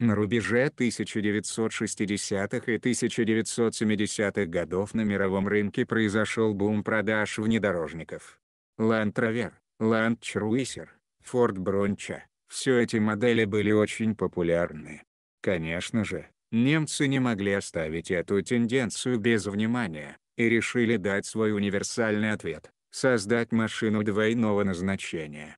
На рубеже 1960-х и 1970-х годов на мировом рынке произошел бум продаж внедорожников. Land Rover, Land Cruiser, Ford Bronco – все эти модели были очень популярны. Конечно же, немцы не могли оставить эту тенденцию без внимания, и решили дать свой универсальный ответ – создать машину двойного назначения.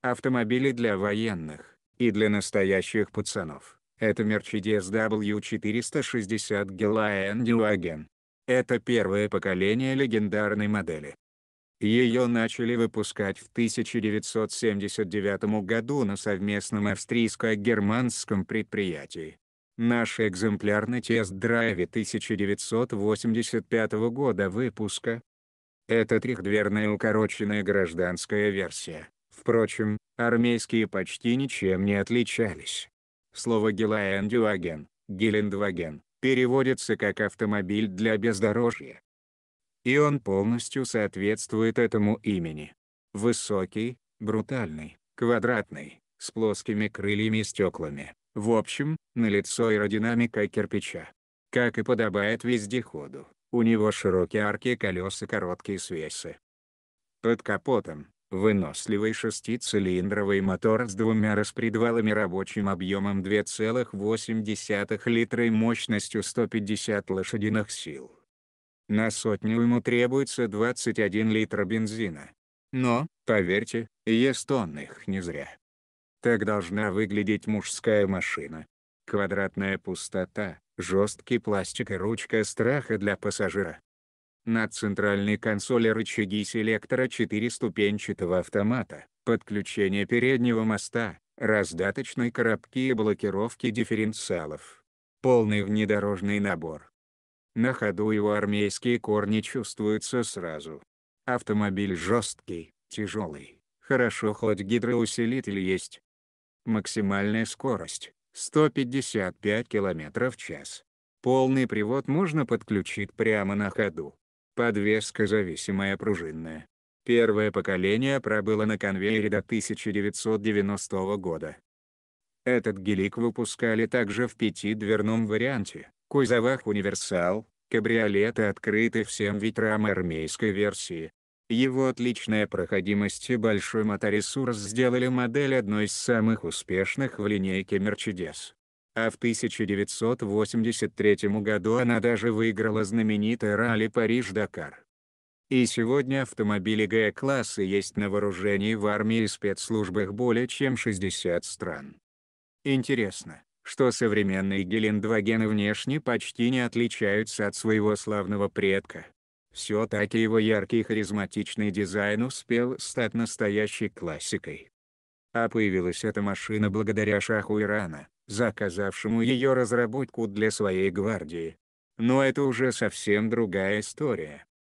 Автомобили для военных и для настоящих пацанов. Это Mercedes W460 Gelaen Duagen. Это первое поколение легендарной модели. Ее начали выпускать в 1979 году на совместном австрийско-германском предприятии. Наш экземпляр на тест-драйве 1985 года выпуска. Это трехдверная укороченная гражданская версия. Впрочем, армейские почти ничем не отличались. Слово «гелендваген», «гелендваген» переводится как «автомобиль для бездорожья». И он полностью соответствует этому имени. Высокий, брутальный, квадратный, с плоскими крыльями и стеклами, в общем, налицо аэродинамика кирпича. Как и подобает вездеходу, у него широкие арки колеса и короткие свесы. Под капотом, выносливый шестицилиндровый мотор с двумя распредвалами рабочим объемом 2,8 литра и мощностью 150 лошадиных сил. На сотню ему требуется 21 литр бензина. Но, поверьте, ест он их не зря. Так должна выглядеть мужская машина. Квадратная пустота, жесткий пластик и ручка страха для пассажира. На центральной консоли рычаги селектора ступенчатого автомата, подключение переднего моста, раздаточной коробки и блокировки дифференциалов. Полный внедорожный набор. На ходу его армейские корни чувствуются сразу. Автомобиль жесткий, тяжелый, хорошо хоть гидроусилитель есть. Максимальная скорость — 155 км в час. Полный привод можно подключить прямо на ходу подвеска зависимая пружинная. Первое поколение пробыло на конвейере до 1990 года. Этот гелик выпускали также в пятидверном варианте, кузовах «Универсал», кабриолеты открыты всем ветрам армейской версии. Его отличная проходимость и большой моторесурс сделали модель одной из самых успешных в линейке Mercedes а в 1983 году она даже выиграла знаменитое ралли Париж-Дакар. И сегодня автомобили Г-класса есть на вооружении в армии и спецслужбах более чем 60 стран. Интересно, что современные гелендвагены внешне почти не отличаются от своего славного предка. Все-таки его яркий харизматичный дизайн успел стать настоящей классикой. А появилась эта машина благодаря Шаху Ирана, заказавшему ее разработку для своей гвардии. Но это уже совсем другая история.